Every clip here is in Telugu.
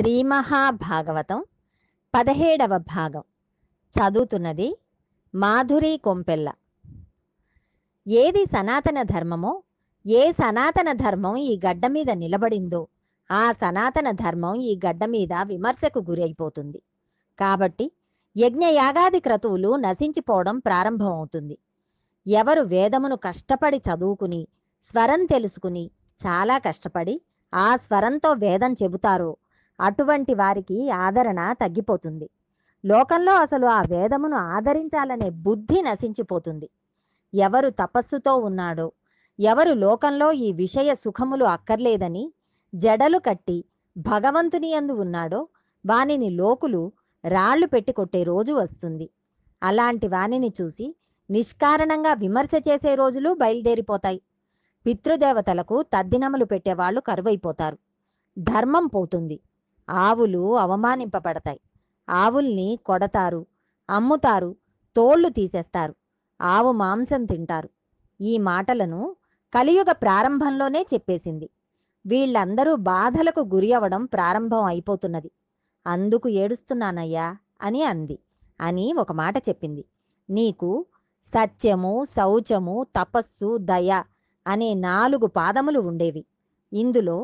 శ్రీ మహాభాగవతం పదిహేడవ భాగం చదువుతున్నది మాధురి కొంపెల్ల ఏది సనాతన ధర్మమో ఏ సనాతన ధర్మం ఈ గడ్డ మీద నిలబడిందో ఆ సనాతన ధర్మం ఈ గడ్డ మీద విమర్శకు గురైపోతుంది కాబట్టి యజ్ఞయాగాది క్రతువులు నశించిపోవడం ప్రారంభమవుతుంది ఎవరు వేదమును కష్టపడి చదువుకుని స్వరం తెలుసుకుని చాలా కష్టపడి ఆ స్వరంతో వేదం చెబుతారో అటువంటి వారికి ఆదరణ తగ్గిపోతుంది లోకంలో అసలు ఆ వేదమును ఆదరించాలనే బుద్ధి నశించిపోతుంది ఎవరు తపస్సుతో ఉన్నాడో ఎవరు లోకంలో ఈ విషయ సుఖములు అక్కర్లేదని జడలు కట్టి భగవంతుని అందు ఉన్నాడో వానిని లోకులు రాళ్లు పెట్టి కొట్టే రోజు వస్తుంది అలాంటి వానిని చూసి నిష్కారణంగా విమర్శ చేసే రోజులు బయలుదేరిపోతాయి పితృదేవతలకు తద్దినములు పెట్టేవాళ్లు కరువైపోతారు ధర్మం పోతుంది ఆవులు అవమానింపబడతాయి ఆవుల్ని కొడతారు అమ్ముతారు తోళ్లు తీసేస్తారు ఆవు మాంసం తింటారు ఈ మాటలను కలియుగ ప్రారంభంలోనే చెప్పేసింది వీళ్ళందరూ బాధలకు గురి అవడం ప్రారంభం అయిపోతున్నది అందుకు ఏడుస్తున్నానయ్యా అని అంది అని ఒక మాట చెప్పింది నీకు సత్యము శౌచము తపస్సు దయ అనే నాలుగు పాదములు ఉండేవి ఇందులో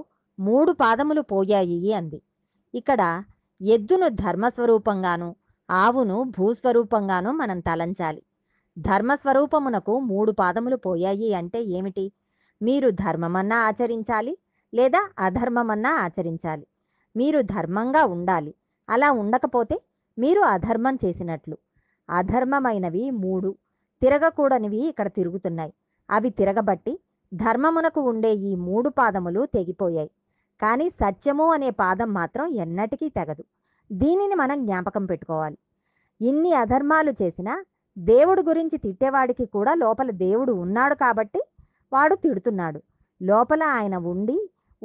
మూడు పాదములు పోయాయి అంది ఇక్కడ ఎద్దును ధర్మస్వరూపంగాను ఆవును భూస్వరూపంగాను మనం తలంచాలి ధర్మస్వరూపమునకు మూడు పాదములు పోయాయి అంటే ఏమిటి మీరు ధర్మమన్నా ఆచరించాలి లేదా అధర్మమన్నా ఆచరించాలి మీరు ధర్మంగా ఉండాలి అలా ఉండకపోతే మీరు అధర్మం చేసినట్లు అధర్మమైనవి మూడు తిరగకూడనివి ఇక్కడ తిరుగుతున్నాయి అవి తిరగబట్టి ధర్మమునకు ఉండే ఈ మూడు పాదములు తెగిపోయాయి కానీ సత్యము అనే పాదం మాత్రం ఎన్నటికీ తెగదు దీనిని మనం జ్ఞాపకం పెట్టుకోవాలి ఇన్ని అధర్మాలు చేసినా దేవుడు గురించి తిట్టేవాడికి కూడా లోపల దేవుడు ఉన్నాడు కాబట్టి వాడు తిడుతున్నాడు లోపల ఆయన ఉండి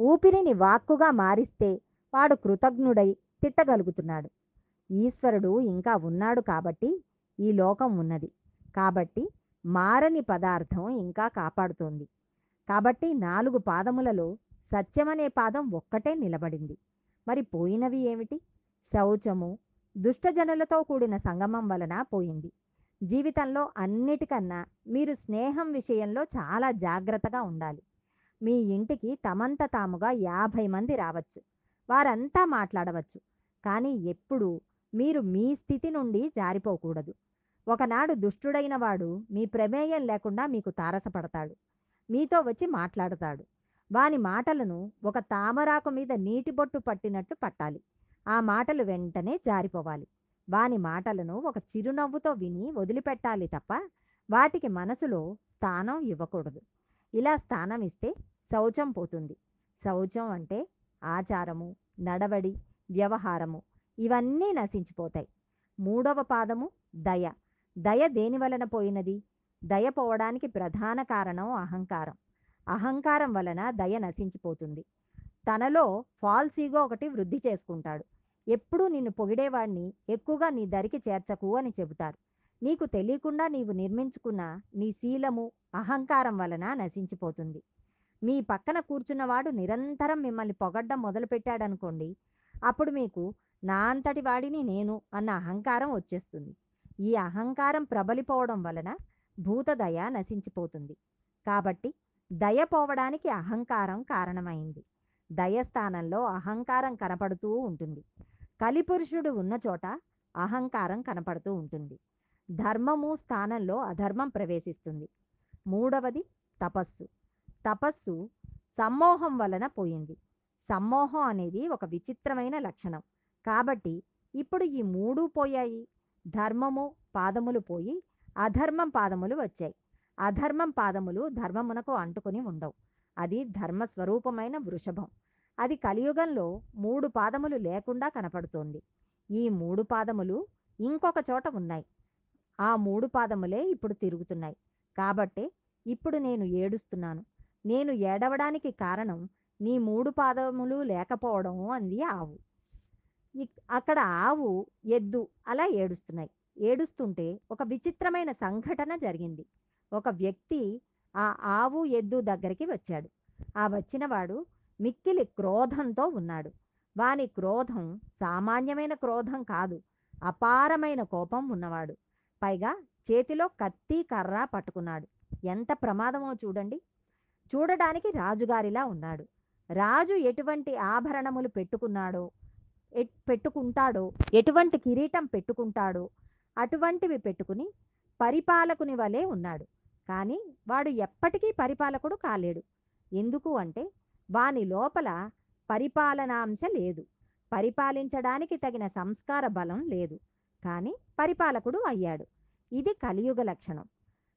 ఊపిరిని వాక్కుగా మారిస్తే వాడు కృతజ్ఞుడై తిట్టగలుగుతున్నాడు ఈశ్వరుడు ఇంకా ఉన్నాడు కాబట్టి ఈ లోకం ఉన్నది కాబట్టి మారని పదార్థం ఇంకా కాపాడుతోంది కాబట్టి నాలుగు పాదములలో సత్యమనే పాదం ఒక్కటే నిలబడింది మరి పోయినవి ఏమిటి శౌచము దుష్టజనులతో కూడిన సంగమం వలన పోయింది జీవితంలో అన్నిటికన్నా మీరు స్నేహం విషయంలో చాలా జాగ్రత్తగా ఉండాలి మీ ఇంటికి తమంత తాముగా యాభై మంది రావచ్చు వారంతా మాట్లాడవచ్చు కానీ ఎప్పుడూ మీరు మీ స్థితి నుండి జారిపోకూడదు ఒకనాడు దుష్టుడైన వాడు మీ ప్రమేయం లేకుండా మీకు తారసపడతాడు మీతో వచ్చి మాట్లాడతాడు వాని మాటలను ఒక తామరాకు మీద నీటి బొట్టు పట్టినట్టు పట్టాలి ఆ మాటలు వెంటనే జారిపోవాలి వాని మాటలను ఒక చిరునవ్వుతో విని వదిలిపెట్టాలి తప్ప వాటికి మనసులో స్థానం ఇవ్వకూడదు ఇలా స్థానం ఇస్తే శౌచం పోతుంది శౌచం అంటే ఆచారము నడవడి వ్యవహారము ఇవన్నీ నశించిపోతాయి మూడవ పాదము దయ దయ దేని వలన పోయినది దయ పోవడానికి ప్రధాన కారణం అహంకారం అహంకారం వలన దయ నశించిపోతుంది తనలో ఫాల్స్ ఈగో ఒకటి వృద్ధి చేసుకుంటాడు ఎప్పుడూ నిన్ను పొగిడేవాడిని ఎక్కువగా నీ దరికి చేర్చకు అని చెబుతారు నీకు తెలియకుండా నీవు నిర్మించుకున్న నీ శీలము అహంకారం వలన నశించిపోతుంది మీ పక్కన కూర్చున్నవాడు నిరంతరం మిమ్మల్ని పొగడ్డం మొదలుపెట్టాడనుకోండి అప్పుడు మీకు నా అంతటి వాడిని నేను అన్న అహంకారం వచ్చేస్తుంది ఈ అహంకారం ప్రబలిపోవడం వలన భూతదయ నశించిపోతుంది కాబట్టి దయ పోవడానికి అహంకారం కారణమైంది దయస్థానంలో అహంకారం కనపడుతూ ఉంటుంది కలిపురుషుడు ఉన్న చోట అహంకారం కనపడుతూ ఉంటుంది ధర్మము స్థానంలో అధర్మం ప్రవేశిస్తుంది మూడవది తపస్సు తపస్సు సమ్మోహం వలన పోయింది సమ్మోహం అనేది ఒక విచిత్రమైన లక్షణం కాబట్టి ఇప్పుడు ఈ మూడు పోయాయి ధర్మము పాదములు పోయి అధర్మం పాదములు వచ్చాయి అధర్మం పాదములు ధర్మమునకు అంటుకుని ఉండవు అది ధర్మస్వరూపమైన వృషభం అది కలియుగంలో మూడు పాదములు లేకుండా కనపడుతోంది ఈ మూడు పాదములు ఇంకొక చోట ఉన్నాయి ఆ మూడు పాదములే ఇప్పుడు తిరుగుతున్నాయి కాబట్టే ఇప్పుడు నేను ఏడుస్తున్నాను నేను ఏడవడానికి కారణం నీ మూడు పాదములు లేకపోవడం అంది ఆవు అక్కడ ఆవు ఎద్దు అలా ఏడుస్తున్నాయి ఏడుస్తుంటే ఒక విచిత్రమైన సంఘటన జరిగింది ఒక వ్యక్తి ఆ ఆవు ఎద్దు దగ్గరికి వచ్చాడు ఆ వచ్చినవాడు మిక్కిలి క్రోధంతో ఉన్నాడు వాని క్రోధం సామాన్యమైన క్రోధం కాదు అపారమైన కోపం ఉన్నవాడు పైగా చేతిలో కత్తి కర్ర పట్టుకున్నాడు ఎంత ప్రమాదమో చూడండి చూడడానికి రాజుగారిలా ఉన్నాడు రాజు ఎటువంటి ఆభరణములు పెట్టుకున్నాడో పెట్టుకుంటాడో ఎటువంటి కిరీటం పెట్టుకుంటాడో అటువంటివి పెట్టుకుని పరిపాలకుని వలె ఉన్నాడు కానీ వాడు ఎప్పటికీ పరిపాలకుడు కాలేడు ఎందుకు అంటే వాని లోపల పరిపాలనాంశ లేదు పరిపాలించడానికి తగిన సంస్కార బలం లేదు కానీ పరిపాలకుడు అయ్యాడు ఇది కలియుగ లక్షణం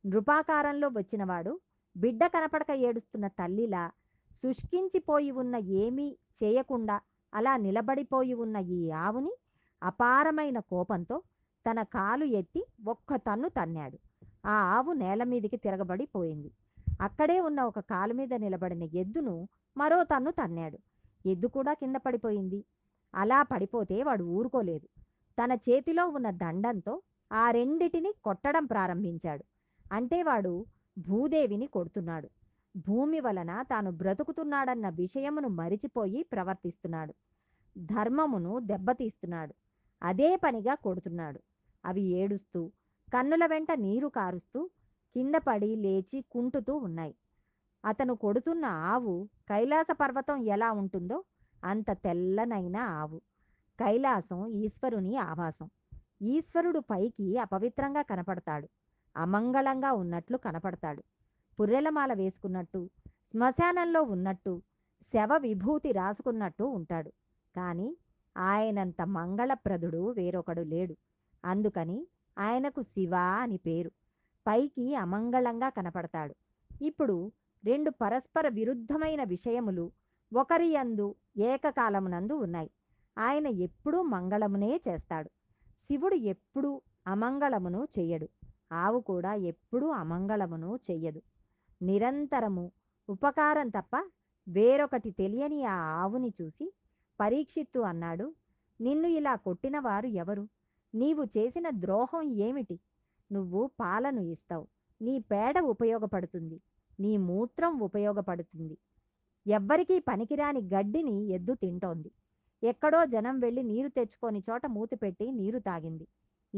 నృపాకారంలో వచ్చినవాడు బిడ్డ కనపడక ఏడుస్తున్న తల్లిలా శుష్కించిపోయి ఉన్న ఏమీ చేయకుండా అలా నిలబడిపోయి ఉన్న ఈ ఆవుని అపారమైన కోపంతో తన కాలు ఎత్తి ఒక్క తన్ను తన్నాడు ఆ ఆవు నేల మీదికి తిరగబడి పోయింది అక్కడే ఉన్న ఒక కాలు మీద నిలబడిన ఎద్దును మరో తన్ను తన్నాడు ఎద్దు కూడా కింద పడిపోయింది అలా పడిపోతే వాడు ఊరుకోలేదు తన చేతిలో ఉన్న దండంతో ఆ రెండిటిని కొట్టడం ప్రారంభించాడు అంటే వాడు భూదేవిని కొడుతున్నాడు భూమి వలన తాను బ్రతుకుతున్నాడన్న విషయమును మరిచిపోయి ప్రవర్తిస్తున్నాడు ధర్మమును దెబ్బతీస్తున్నాడు అదే పనిగా కొడుతున్నాడు అవి ఏడుస్తూ కన్నుల వెంట నీరు కారుస్తూ కింద పడి లేచి కుంటుతూ ఉన్నాయి అతను కొడుతున్న ఆవు కైలాస పర్వతం ఎలా ఉంటుందో అంత తెల్లనైన ఆవు కైలాసం ఈశ్వరుని ఆవాసం ఈశ్వరుడు పైకి అపవిత్రంగా కనపడతాడు అమంగళంగా ఉన్నట్లు కనపడతాడు పుర్రెలమాల వేసుకున్నట్టు శ్మశానంలో ఉన్నట్టు శవ విభూతి రాసుకున్నట్టు ఉంటాడు కానీ ఆయనంత మంగళప్రదుడు వేరొకడు లేడు అందుకని ఆయనకు శివ అని పేరు పైకి అమంగళంగా కనపడతాడు ఇప్పుడు రెండు పరస్పర విరుద్ధమైన విషయములు ఒకరి అందు ఏకకాలమునందు ఉన్నాయి ఆయన ఎప్పుడూ మంగళమునే చేస్తాడు శివుడు ఎప్పుడూ అమంగళమును చెయ్యడు ఆవు కూడా ఎప్పుడూ అమంగళమును చెయ్యదు నిరంతరము ఉపకారం తప్ప వేరొకటి తెలియని ఆ ఆవుని చూసి పరీక్షిత్తు అన్నాడు నిన్ను ఇలా కొట్టినవారు ఎవరు నీవు చేసిన ద్రోహం ఏమిటి నువ్వు పాలను ఇస్తావు నీ పేడ ఉపయోగపడుతుంది నీ మూత్రం ఉపయోగపడుతుంది ఎవ్వరికీ పనికిరాని గడ్డిని ఎద్దు తింటోంది ఎక్కడో జనం వెళ్ళి నీరు తెచ్చుకొని చోట మూతి నీరు తాగింది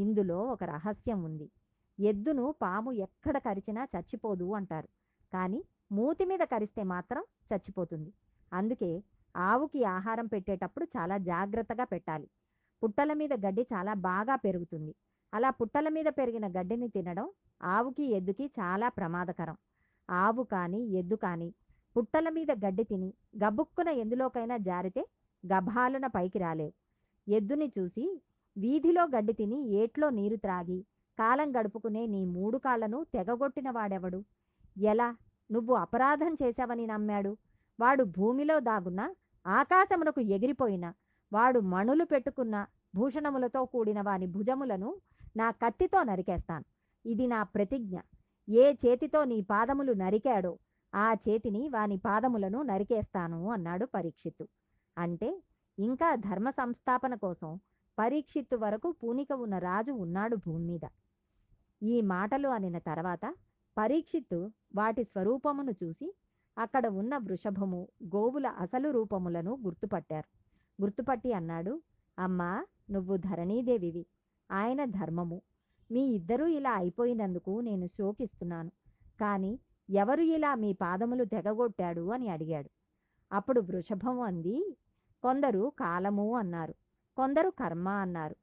ఇందులో ఒక రహస్యం ఉంది ఎద్దును పాము ఎక్కడ కరిచినా చచ్చిపోదు అంటారు కానీ మూతి మీద కరిస్తే మాత్రం చచ్చిపోతుంది అందుకే ఆవుకి ఆహారం పెట్టేటప్పుడు చాలా జాగ్రత్తగా పెట్టాలి పుట్టల మీద గడ్డి చాలా బాగా పెరుగుతుంది అలా పుట్టల మీద పెరిగిన గడ్డిని తినడం ఆవుకి ఎద్దుకి చాలా ప్రమాదకరం ఆవు కానీ ఎద్దు కానీ పుట్టల మీద గడ్డి తిని గబుక్కున ఎందులోకైనా జారితే గభాలున పైకి రాలేవు ఎద్దుని చూసి వీధిలో గడ్డి తిని ఏట్లో నీరు త్రాగి కాలం గడుపుకునే నీ మూడు కాళ్లను తెగగొట్టిన వాడెవడు ఎలా నువ్వు అపరాధం చేశావని నమ్మాడు వాడు భూమిలో దాగున్నా ఆకాశమునకు ఎగిరిపోయినా వాడు మణులు పెట్టుకున్న భూషణములతో కూడిన వాని భుజములను నా కత్తితో నరికేస్తాను ఇది నా ప్రతిజ్ఞ ఏ చేతితో నీ పాదములు నరికాడో ఆ చేతిని వాని పాదములను నరికేస్తాను అన్నాడు పరీక్షిత్తు అంటే ఇంకా ధర్మ సంస్థాపన కోసం పరీక్షిత్తు వరకు పూనిక ఉన్న రాజు ఉన్నాడు భూమి మీద ఈ మాటలు అనిన తర్వాత పరీక్షిత్తు వాటి స్వరూపమును చూసి అక్కడ ఉన్న వృషభము గోవుల అసలు రూపములను గుర్తుపట్టారు గుర్తుపట్టి అన్నాడు అమ్మా నువ్వు ధరణీదేవివి ఆయన ధర్మము మీ ఇద్దరూ ఇలా అయిపోయినందుకు నేను శోకిస్తున్నాను కాని ఎవరు ఇలా మీ పాదములు తెగగొట్టాడు అని అడిగాడు అప్పుడు వృషభం అంది కొందరు కాలము అన్నారు కొందరు కర్మ అన్నారు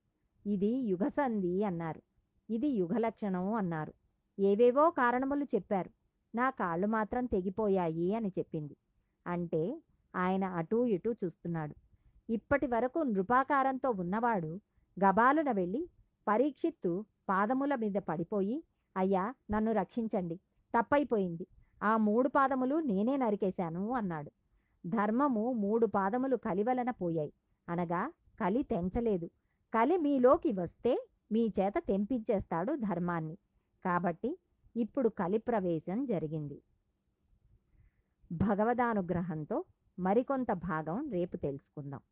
ఇది యుగసంధి అన్నారు ఇది యుగలక్షణం అన్నారు ఏవేవో కారణములు చెప్పారు నా కాళ్ళు మాత్రం తెగిపోయాయి అని చెప్పింది అంటే ఆయన అటూ ఇటూ చూస్తున్నాడు ఇప్పటి వరకు నృపాకారంతో ఉన్నవాడు గబాలున వెళ్ళి పరీక్షిత్తు పాదముల మీద పడిపోయి అయ్యా నన్ను రక్షించండి తప్పైపోయింది ఆ మూడు పాదములు నేనే నరికేశాను అన్నాడు ధర్మము మూడు పాదములు కలివలన పోయాయి అనగా కలి తెంచలేదు కలి మీలోకి వస్తే మీ చేత తెంపించేస్తాడు ధర్మాన్ని కాబట్టి ఇప్పుడు కలి ప్రవేశం జరిగింది భగవదానుగ్రహంతో మరికొంత భాగం రేపు తెలుసుకుందాం